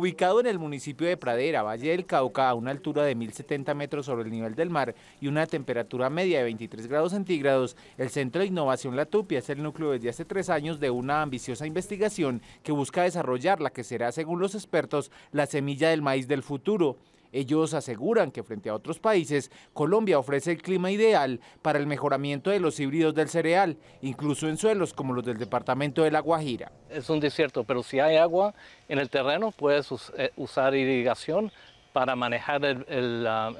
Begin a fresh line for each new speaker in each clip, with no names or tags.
ubicado en el municipio de Pradera, Valle del Cauca, a una altura de 1.070 metros sobre el nivel del mar y una temperatura media de 23 grados centígrados, el Centro de Innovación La Tupia es el núcleo desde hace tres años de una ambiciosa investigación que busca desarrollar la que será, según los expertos, la semilla del maíz del futuro. Ellos aseguran que frente a otros países, Colombia ofrece el clima ideal para el mejoramiento de los híbridos del cereal, incluso en suelos como los del departamento de La Guajira.
Es un desierto, pero si hay agua en el terreno, puedes eh, usar irrigación para manejar el, ah,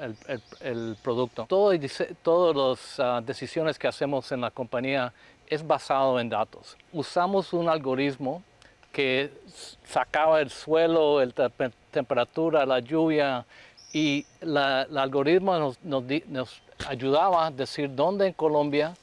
producto. todas las ah, decisiones que hacemos en la compañía es basado en datos. Usamos un algoritmo que sacaba el suelo, la temperatura, la lluvia, y el algoritmo nos ayudaba a decir dónde en Colombia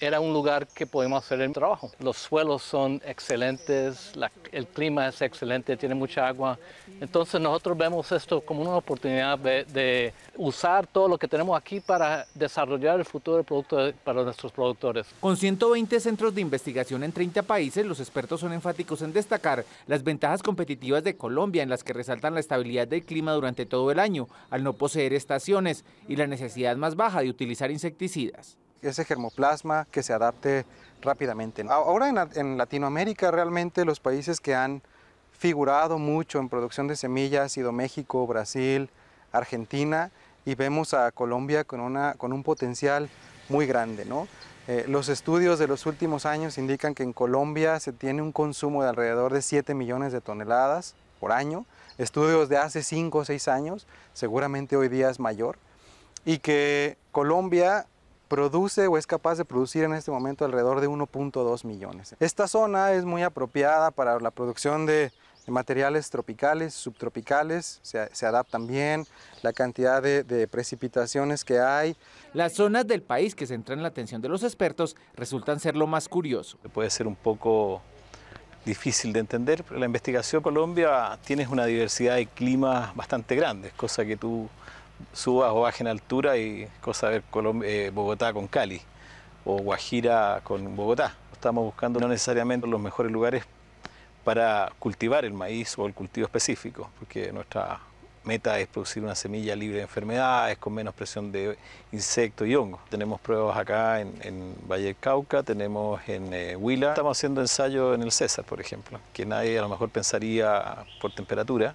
era un lugar que podemos hacer el trabajo. Los suelos son excelentes, el clima es excelente, tiene mucha agua. Entonces nosotros vemos esto como una oportunidad de, usar todo lo que tenemos aquí para desarrollar el futuro del producto para nuestros productores. Con 120 centros de investigación en
30 países, los expertos son enfáticos en destacar las ventajas competitivas de Colombia en las que resaltan la estabilidad del clima durante todo el año, al no poseer estaciones y la necesidad más baja
de utilizar insecticidas ese germoplasma que se adapte rápidamente. Ahora en, Latinoamérica realmente los países que han figurado mucho en producción de semillas ha sido México, Brasil, Argentina y vemos a Colombia con, una, con un potencial muy grande. ¿no? Eh, los estudios de los últimos años indican que en Colombia se tiene un consumo de alrededor de 7 millones de toneladas por año. Estudios de hace 5 o 6 años, seguramente hoy día es mayor. Y que Colombia produce o es capaz de producir en este momento alrededor de 1.2 millones. Esta zona es muy apropiada para la producción de, materiales tropicales, subtropicales, se, adaptan bien, la cantidad de, precipitaciones que hay.
Las zonas del país que centran la atención de los expertos resultan ser lo más curioso. Puede ser un
poco difícil de entender, pero la investigación Colombia tiene una diversidad de climas bastante grande, cosa que tú suba o baje en altura y cosa ver eh, Bogotá con Cali o Guajira con Bogotá. Estamos buscando no necesariamente los mejores lugares para cultivar el maíz o el cultivo específico, porque nuestra meta es producir una semilla libre de enfermedades, con menos presión de insectos y hongos. Tenemos pruebas acá en, Valle del Cauca, tenemos en eh, Huila. Estamos haciendo ensayos en el César, por ejemplo, que nadie a lo mejor pensaría por temperatura,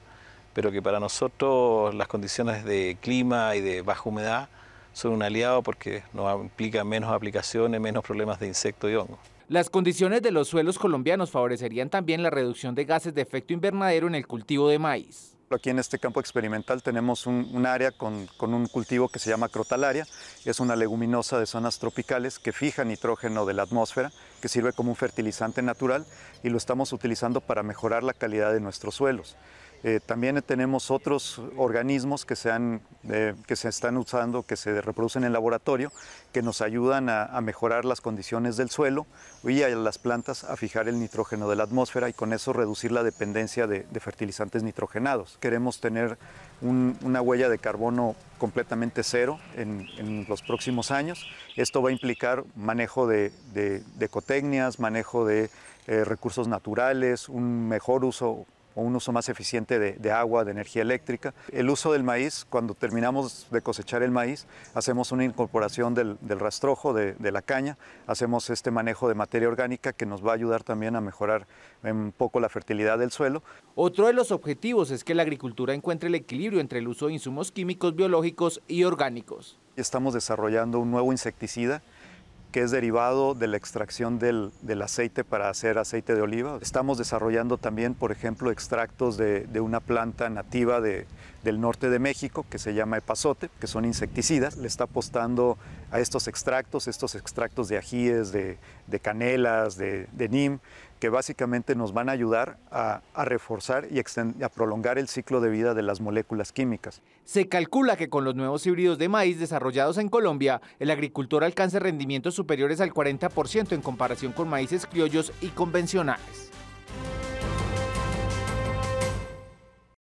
pero que para nosotros las condiciones de clima y de baja humedad son un aliado porque nos implica menos aplicaciones, menos problemas de insecto y hongo. Las condiciones de los
suelos colombianos favorecerían también la reducción de gases de efecto invernadero en el cultivo de maíz.
Aquí en este campo experimental tenemos un, área con, un cultivo que se llama crotalaria. Es una leguminosa de zonas tropicales que fija nitrógeno de la atmósfera, que sirve como un fertilizante natural y lo estamos utilizando para mejorar la calidad de nuestros suelos. Eh, también tenemos otros organismos que se, han, eh, que se están usando, que se reproducen en laboratorio, que nos ayudan a, mejorar las condiciones del suelo y a las plantas a fijar el nitrógeno de la atmósfera y con eso reducir la dependencia de fertilizantes nitrogenados queremos tener una huella de carbono completamente cero en, los próximos años. Esto va a implicar manejo de, de, ecotecnias, manejo de eh, recursos naturales, un mejor uso o un uso más eficiente de, agua, de energía eléctrica. El uso del maíz, cuando terminamos de cosechar el maíz, hacemos una incorporación del, rastrojo, de, de, la caña, hacemos este manejo de materia orgánica que nos va a ayudar también a mejorar un poco la fertilidad del suelo. Otro de los objetivos es que la
agricultura encuentre el equilibrio entre el uso de insumos químicos, biológicos y orgánicos.
Estamos desarrollando un nuevo insecticida que es derivado de la extracción del, aceite para hacer aceite de oliva. Estamos desarrollando también, por ejemplo, extractos de, una planta nativa del norte de México que se llama epazote, que son insecticidas. Le está apostando a estos extractos, estos extractos de ajíes, de, canelas, de, de nim, que básicamente nos van a ayudar a, reforzar y a prolongar el ciclo de vida de las moléculas químicas.
Se calcula que con los nuevos híbridos de maíz desarrollados en Colombia, el agricultor alcance rendimientos superiores al 40% en comparación con maíces criollos y convencionales.